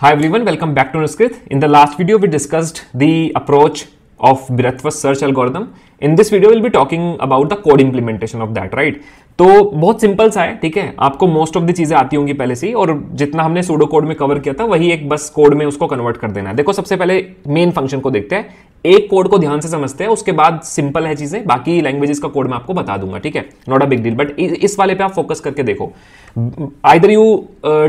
Hi everyone, welcome back to Nuskrit. In the last video, we discussed the approach of breadth first search algorithm. In this video, we'll be talking about the code implementation of that, right? तो बहुत simple सा है ठीक है आपको most of the चीज़ें आती होंगी पहले से और जितना हमने सोडो कोड में कवर किया था वही एक बस कोड में उसको कन्वर्ट कर देना है देखो सबसे पहले मेन फंक्शन को देखते हैं एक कोड को ध्यान से समझते हैं उसके बाद सिंपल है चीज़ें बाकी लैंग्वेजेस का कोड मैं आपको बता दूंगा ठीक है not a big deal but इस वाले पे आप फोकस करके देखो either you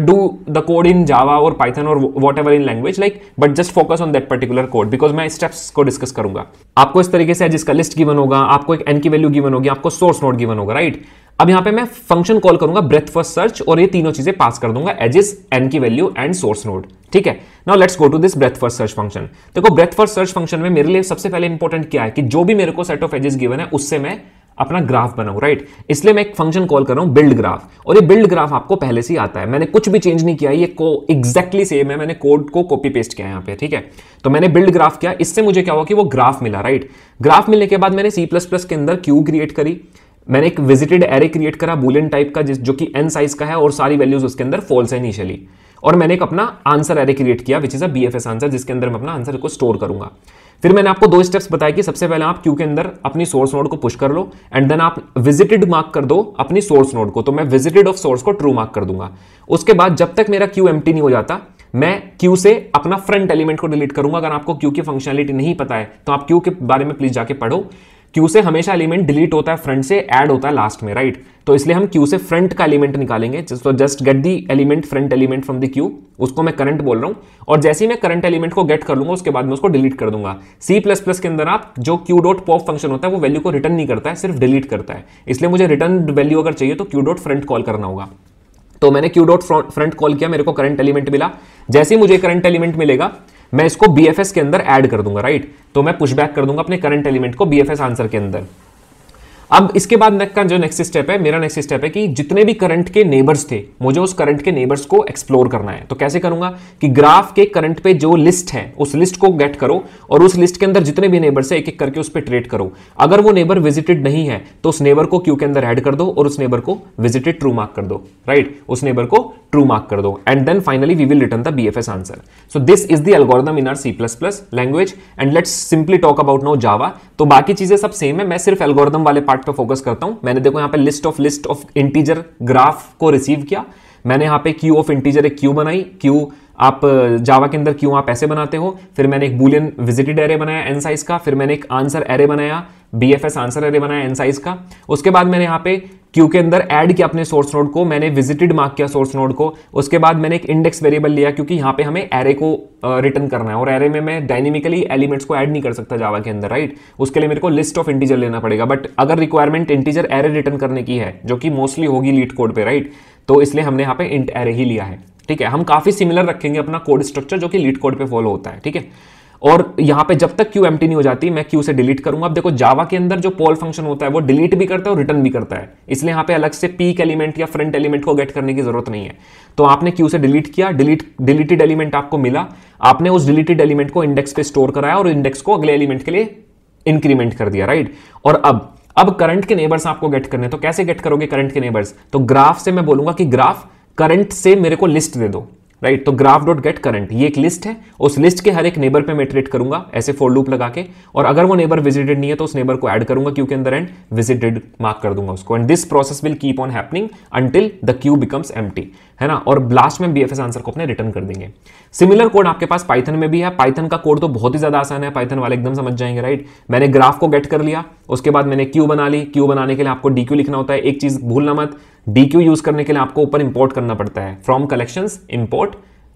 do the code in Java और पाइथन और whatever in language like but just focus on that particular code because मैं स्टेप्स को डिस्कस करूंगा आपको इस तरीके से जिसका लिस्ट गिवन होगा आपको एक एन की वैल्यू गिवन होगी आपको सोर्स नोट गिवन होगा राइट right? अब यहां पे मैं फंक्शन कॉल करूंगा ब्रेथ फर्स्ट सर्च और ये तीनों चीजें पास कर दूंगा एजिस एन की वैल्यू एंड सोर्स नोड ठीक है now let's go to this breadth first search function देखो ब्रेथ फर्स्ट सर्च फंक्शन में मेरे लिए सबसे पहले इंपॉर्टेंट क्या है कि जो भी मेरे को सेट ऑफ एजेस गिवन है उससे मैं अपना ग्राफ बनाऊं राइट इसलिए मैं एक फंक्शन कॉल कर रहा हूं बिल्ड ग्राफ और ये बिल्ड ग्राफ आपको पहले से ही आता है मैंने कुछ भी चेंज नहीं किया ये को एक्जैक्टली सेम है मैंने कोड को कॉपी पेस्ट किया यहां पे ठीक है तो मैंने बिल्ड ग्राफ किया इससे मुझे क्या हुआ कि वो ग्राफ मिला राइट ग्राफ मिलने के बाद मैंने सी के अंदर क्यू क्रिएट करी मैंने एक विजिटेड एरे क्रिएट करा बुलियन टाइप का जिस जो कि एन साइज का है और सारी वैल्यूज उसके अंदर फॉल्स है इनिशियली और मैंने एक अपना आंसर एरे क्रिएट किया which is a B F S answer जिसके अंदर मैं अपना आंसर को स्टोर करूंगा फिर मैंने आपको दो स्टेप्स बताए कि सबसे पहले आप क्यू के अंदर अपनी सोर्स नोड को पुश कर लो एंड देन आप विजिटेड मार्क कर दो अपनी सोर्स नोड को तो मैं विजिटेड ऑफ सोर्स को ट्रू मार्क कर दूंगा उसके बाद जब तक मेरा क्यू एम नहीं हो जाता मैं क्यू से अपना फ्रंट एलिमेंट को डिलीट करूंगा अगर आपको क्यू की फंक्शनलिटी नहीं पता है तो आप क्यू के बारे में प्लीज जाके पढ़ो क्यू से हमेशा एलिमेंट डिलीट होता है फ्रंट से ऐड होता है लास्ट में राइट right? तो इसलिए हम क्यू से फ्रंट का एलिमेंट निकालेंगे तो just get the element front element from the queue उसको मैं करंट बोल रहा हूं और जैसे ही मैं करंट एलिमेंट को गेट कर लूंगा उसके बाद में उसको डिलीट कर दूंगा सी प्लस प्लस के अंदर आप जो क्यू डॉट पॉप फंक्शन होता है वो वैल्यू को रिटर्न नहीं करता है सिर्फ डिलीट करता है इसलिए मुझे रिटर्न वैल्यू अगर चाहिए तो क्यू डॉट फ्रंट कॉल करना होगा तो मैंने क्यू डॉट फ्रंट कॉल किया मेरे को करंट एलिमेंट मिला जैसे ही मुझे करंट एलिमेंट मिलेगा मैं इसको बी के अंदर एड कर दूंगा राइट तो मैं पुशबैक कर दूंगा अपने करंट एलिमेंट को बी आंसर के अंदर अब इसके बाद का जो नेक्स्ट स्टेप है मेरा नेक्स्ट स्टेप है कि जितने भी करंट के नेबर्स थे मुझे उस करंट के नेबर्स को एक्सप्लोर करना है तो कैसे करूंगा कि ग्राफ के करंट पे जो लिस्ट है उस लिस्ट को गेट करो और उस लिस्ट के अंदर जितने भी नेबर्स है एक एक करके उस पर ट्रेड करो अगर वो नेबर विजिटेड नहीं है तो उस नेबर को क्यू के अंदर एड कर दो और उस नेबर को विजिटेड ट्रू मार्क कर दो राइट right? उस नेबर को ट्रू मार्क कर दो and then finally we will return the B F S answer so this is the algorithm in our C plus plus language and let's simply talk about no Java तो बाकी चीजें सब same है मैं सिर्फ algorithm वाले part part पे focus करता हूं मैंने देखो यहां पे list of list of integer graph को रिसीव किया मैंने यहाँ पे क्यू ऑफ इंटीजर एक क्यू बनाई क्यू आप जावा के अंदर क्यों आप ऐसे बनाते हो फिर मैंने एक बुलियन विजिटेड एरे बनाया एन साइज का फिर मैंने एक आंसर एरे बनाया B F S answer array बनाया एन साइज का उसके बाद मैंने यहाँ पे क्यू के अंदर ऐड किया अपने सोर्स नोड को मैंने विजिटेड मार्क किया सोर्स नोड को उसके बाद मैंने एक इंडेक्स वेरिएबल लिया क्योंकि यहाँ पे हमें एरे को रिटर्न करना है और एरे में मैं डायनेमिकली एलिमेंट्स को ऐड नहीं कर सकता जावा के अंदर राइट उसके लिए मेरे को लिस्ट ऑफ इंटीजर लेना पड़ेगा बट अगर रिक्वायरमेंट इंटीजर एरे रिटर्न करने की है जो कि मोस्टली होगी लीड कोड पर राइट तो इसलिए हमने यहाँ पे इंट एरे ही लिया है ठीक है हम काफ़ी सिमिलर रखेंगे अपना कोड स्ट्रक्चर जो कि लीड कोड पे फॉलो होता है ठीक है और यहाँ पे जब तक क्यू एम नहीं हो जाती मैं क्यू से डिलीट करूंगा अब देखो जावा के अंदर जो पॉल फंक्शन होता है वो डिलीट भी करता है और रिटर्न भी करता है इसलिए यहाँ पे अलग से पीक एलिमेंट या फ्रंट एलिमेंट को गेट करने की जरूरत नहीं है तो आपने क्यू से डिलीट किया डिलीट डिलीटेड एलिमेंट आपको मिला आपने उस डिलीटेड एलिमेंट को इंडेक्स पे स्टोर कराया और इंडेक्स को अगले एलिमेंट के लिए इंक्रीमेंट कर दिया राइट और अब अब करंट के नेबर्स आपको गेट करने तो कैसे गेट करोगे करंट के नेबर्स तो ग्राफ से मैं बोलूंगा कि ग्राफ करंट से मेरे को लिस्ट दे दो राइट तो ग्राफ डॉट गेट करंट ये एक लिस्ट है उस लिस्ट के हर एक नेबर पे मैं ट्रेट करूंगा ऐसे फोर लूप लगा के और अगर वो नेबर विजिटेड नहीं है तो उस नेबर को ऐड करूंगा क्यू के अंदर एंड विजिटेड मार्क कर दूंगा उसको and this process will keep on happening until the queue becomes एम है ना और ब्लास्ट में बी आंसर को अपने रिटर्न कर देंगे सिमिलर कोड आपके पास पाइथन में भी है पाइथन का कोड तो बहुत ही ज्यादा आसान है पाइथन वाले एकदम समझ जाएंगे राइट मैंने ग्राफ को गेट कर लिया उसके बाद मैंने क्यू बना ली क्यू बनाने के लिए आपको डी लिखना होता है एक चीज़ भूलना मत डी यूज़ करने के लिए आपको ऊपर इंपोर्ट करना पड़ता है from collection import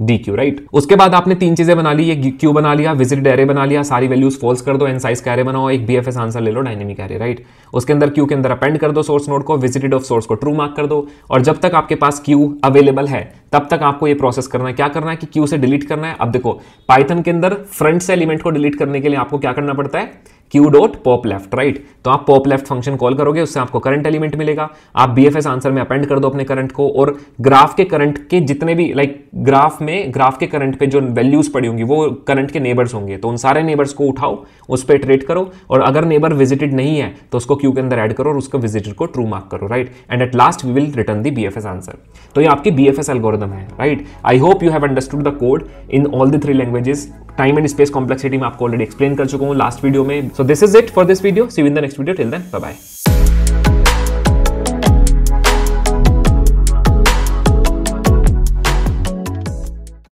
deque right उसके बाद आपने तीन चीजें बना ली ये क्यू बना लिया विजिट एरे बना लिया सारी वैल्यूज फॉल्स कर दो एन साइज कैरे बनाओ एक बी एफ एस आंसर ले लो डायनेमिक एरे राइट उसके अंदर क्यू के अंदर अपेंड कर दो सोर्स नोड को विजिटेड ऑफ सोर्स को ट्रू मार्क कर दो और जब तक आपके पास क्यू अवेलेबल है तब तक आपको ये प्रोसेस करना है क्या करना है कि क्यू से डिलीट करना है अब देखो पाइथन के अंदर फ्रंट से एलिमेंट को डिलीट करने के लिए आपको क्या करना पड़ता है queue dot pop left right तो आप पॉप लेफ्ट फंक्शन कॉल करोगे उससे आपको करंट एलिमेंट मिलेगा आप बी एफ एस आंसर में अपेंड कर दो अपने करंट को और ग्राफ के करंट के जितने भी लाइक like, ग्राफ में ग्राफ के करंट पे जो वैल्यूज पड़ी होंगी वो करंट के नेबर्स होंगे तो उन सारे नेबर्स को उठाओ उस पर ट्रेड करो और अगर नेबर विजिटेड नहीं है तो उसको क्यू के अंदर एड करो और उसको विजिटेड को ट्रू मार्क करो right and at last we will return the B F S answer तो ये आपकी बी एफ एस एल्गोरिदम है right I hope you have understood the code in all the three languages time and space complexity में आपको already explain कर चुका हूँ last video में So this is it for this video. See you in the next video. Till then, bye-bye.